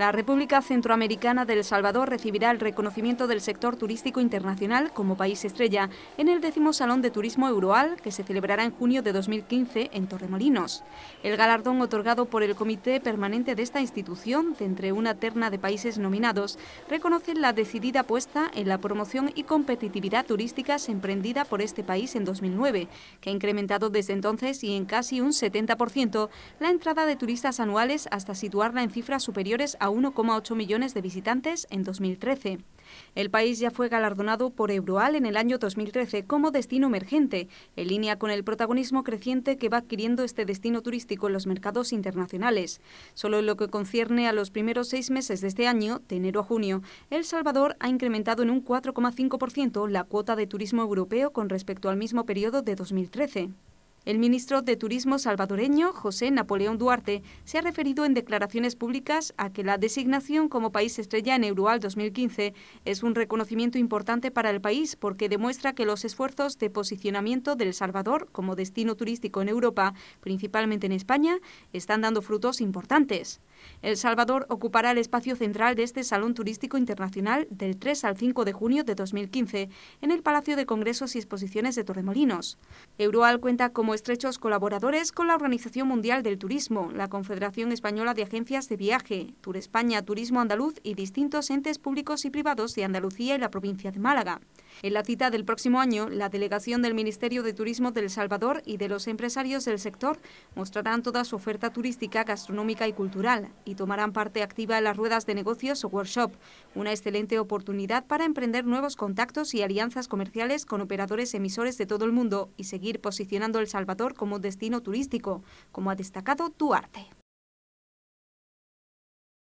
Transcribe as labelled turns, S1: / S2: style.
S1: La República Centroamericana del Salvador recibirá el reconocimiento del sector turístico internacional como país estrella en el décimo Salón de Turismo Euroal que se celebrará en junio de 2015 en Torremolinos. El galardón otorgado por el comité permanente de esta institución, de entre una terna de países nominados, reconoce la decidida apuesta en la promoción y competitividad turística emprendida por este país en 2009, que ha incrementado desde entonces y en casi un 70% la entrada de turistas anuales hasta situarla en cifras superiores a 1,8 millones de visitantes en 2013. El país ya fue galardonado por Euroal en el año 2013 como destino emergente, en línea con el protagonismo creciente que va adquiriendo este destino turístico en los mercados internacionales. Solo en lo que concierne a los primeros seis meses de este año, de enero a junio, El Salvador ha incrementado en un 4,5% la cuota de turismo europeo con respecto al mismo periodo de 2013. El ministro de Turismo salvadoreño, José Napoleón Duarte, se ha referido en declaraciones públicas a que la designación como país estrella en Euroal 2015 es un reconocimiento importante para el país porque demuestra que los esfuerzos de posicionamiento del Salvador como destino turístico en Europa, principalmente en España, están dando frutos importantes. El Salvador ocupará el espacio central de este Salón Turístico Internacional del 3 al 5 de junio de 2015 en el Palacio de Congresos y Exposiciones de Torremolinos. Euroal cuenta como estrechos colaboradores con la Organización Mundial del Turismo, la Confederación Española de Agencias de Viaje, Tour España, Turismo Andaluz y distintos entes públicos y privados de Andalucía y la provincia de Málaga. En la cita del próximo año, la delegación del Ministerio de Turismo del Salvador y de los empresarios del sector mostrarán toda su oferta turística, gastronómica y cultural y tomarán parte activa en las ruedas de negocios o workshop, una excelente oportunidad para emprender nuevos contactos y alianzas comerciales con operadores emisores de todo el mundo y seguir posicionando El Salvador como destino turístico, como ha destacado Duarte.